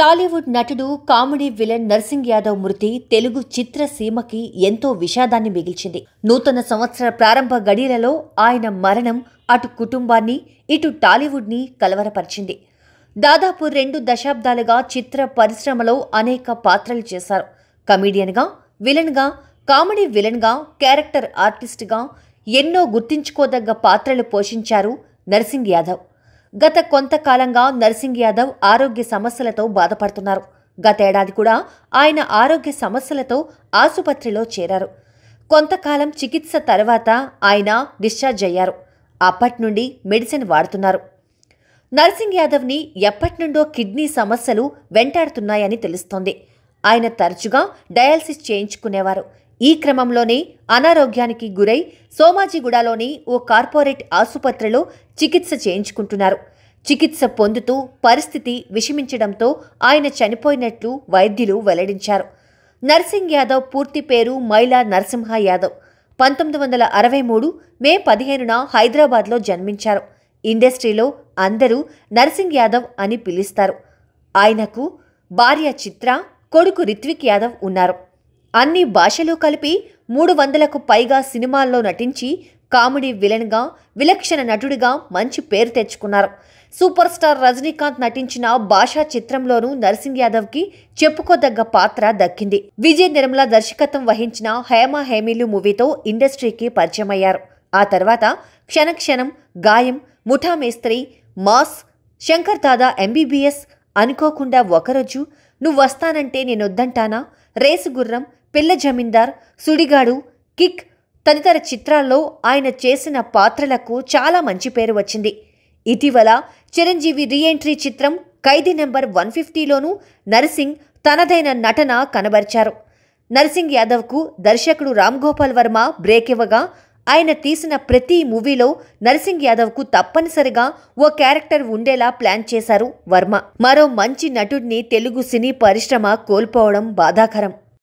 టాలీవుడ్ నటుడు comedy villain nursing Yadav మృతి తెలుగు చిత్రసీమకి ఎంతో విషాదాన్ని మిగిల్చింది నూతన సంవత్సర ప్రారంభ గడియలలో ఆయన మరణం అటు కుటుంబాన్ని ఇటు టాలీవుడ్ని కలవరపరిచింది దాదాపు రెండు దశాబ్దాలుగా చిత్ర పరిశ్రమలో అనేక పాత్రలు చేశారు కమీడియన్గా విలన్గా కామెడీ విలన్గా క్యారెక్టర్ ఆర్టిస్ట్గా ఎన్నో గుర్తించుకోదగ్గ పాత్రలు పోషించారు నర్సింగ్ యాదవ్ గత కొంతకాలంగా నర్సింగ్ యాదవ్ ఆరోగ్య సమస్యలతో బాధపడుతున్నారు గతేడాది కూడా ఆయన ఆరోగ్య సమస్యలతో ఆసుపత్రిలో చేరారు కొంతకాలం చికిత్స తర్వాత ఆయన డిశ్చార్జ్ అయ్యారు అప్పటి నుండి మెడిసిన్ వాడుతున్నారు నర్సింగ్ యాదవ్ని ఎప్పటి నుండో కిడ్నీ సమస్యలు వెంటాడుతున్నాయని తెలుస్తోంది ఆయన తరచుగా డయాలసిస్ చేయించుకునేవారు ఈ క్రమంలోనే అనారోగ్యానికి గురై సోమాజిగూడలోని ఓ కార్పొరేట్ ఆసుపత్రిలో చికిత్స చేయించుకుంటున్నారు చికిత్స పొందుతూ పరిస్థితి విషమించడంతో ఆయన చనిపోయినట్లు వైద్యులు వెల్లడించారు నర్సింగ్ యాదవ్ పూర్తి పేరు మైలా నరసింహ యాదవ్ పంతొమ్మిది వందల అరవై మూడు మే పదిహేనున హైదరాబాద్లో జన్మించారు ఇండస్ట్రీలో అందరూ నర్సింగ్ యాదవ్ అని పిలుస్తారు ఆయనకు భార్య చిత్ర కొడుకు రిత్విక్ యాదవ్ ఉన్నారు అన్ని భాషలు కలిపి మూడు వందలకు పైగా సినిమాల్లో నటించి కామెడీ విలన్గా విలక్షణ నటుడిగా మంచి పేరు తెచ్చుకున్నారు సూపర్ స్టార్ రజనీకాంత్ నటించిన భాషా చిత్రంలోనూ నర్సింగ్ యాదవ్కి చెప్పుకోదగ్గ పాత్ర దక్కింది విజయ్ నిర్మల దర్శకత్వం వహించిన హేమ హేమీలు మూవీతో ఇండస్ట్రీకి పరిచయమయ్యారు ఆ తర్వాత క్షణక్షణం గాయం ముఠామేస్త్రి మాస్ శంకర్ దాదా ఎంబీబీఎస్ అనుకోకుండా ఒకరోజు నువ్వు వస్తానంటే నేనొద్దంటానా రేసు గుర్రం పిల్ల జమీందార్ సుడిగాడు కిక్ తదితర చిత్రాల్లో ఆయన చేసిన పాత్రలకు చాలా మంచి పేరు వచ్చింది ఇటీవల చిరంజీవి రీఎంట్రీ చిత్రం ఖైదీ నెంబర్ వన్ ఫిఫ్టీలోనూ నర్సింగ్ తనదైన నటన కనబరిచారు నర్సింగ్ యాదవ్కు దర్శకుడు రామ్ గోపాల్ వర్మ బ్రేక్ ఇవ్వగా ఆయన తీసిన ప్రతి మూవీలో నర్సింగ్ యాదవ్కు తప్పనిసరిగా ఓ క్యారెక్టర్ ఉండేలా ప్లాన్ చేశారు వర్మ మరో మంచి నటుడిని తెలుగు సినీ పరిశ్రమ కోల్పోవడం బాధాకరం